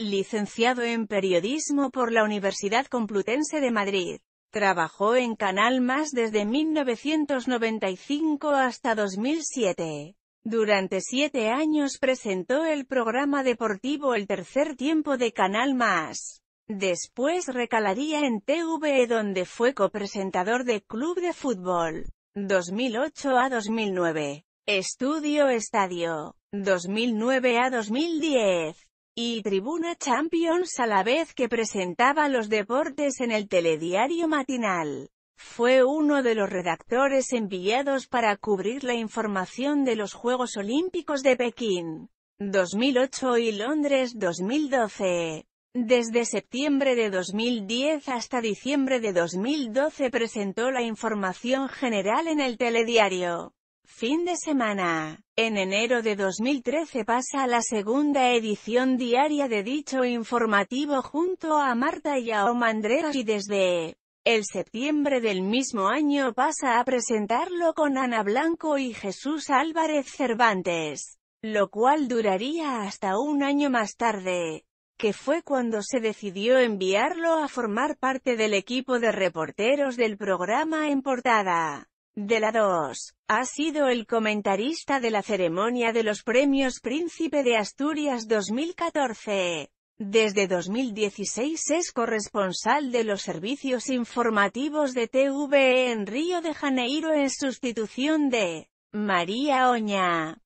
Licenciado en Periodismo por la Universidad Complutense de Madrid. Trabajó en Canal Más desde 1995 hasta 2007. Durante siete años presentó el programa deportivo El Tercer Tiempo de Canal Más. Después recalaría en TVE donde fue copresentador de Club de Fútbol. 2008 a 2009. Estudio Estadio. 2009 a 2010 y Tribuna Champions a la vez que presentaba los deportes en el telediario matinal. Fue uno de los redactores enviados para cubrir la información de los Juegos Olímpicos de Pekín 2008 y Londres 2012. Desde septiembre de 2010 hasta diciembre de 2012 presentó la información general en el telediario. Fin de semana. En enero de 2013 pasa a la segunda edición diaria de dicho informativo junto a Marta y a y desde el septiembre del mismo año pasa a presentarlo con Ana Blanco y Jesús Álvarez Cervantes, lo cual duraría hasta un año más tarde que fue cuando se decidió enviarlo a formar parte del equipo de reporteros del programa en portada de la 2. Ha sido el comentarista de la ceremonia de los premios Príncipe de Asturias 2014. Desde 2016 es corresponsal de los servicios informativos de TVE en Río de Janeiro en sustitución de María Oña.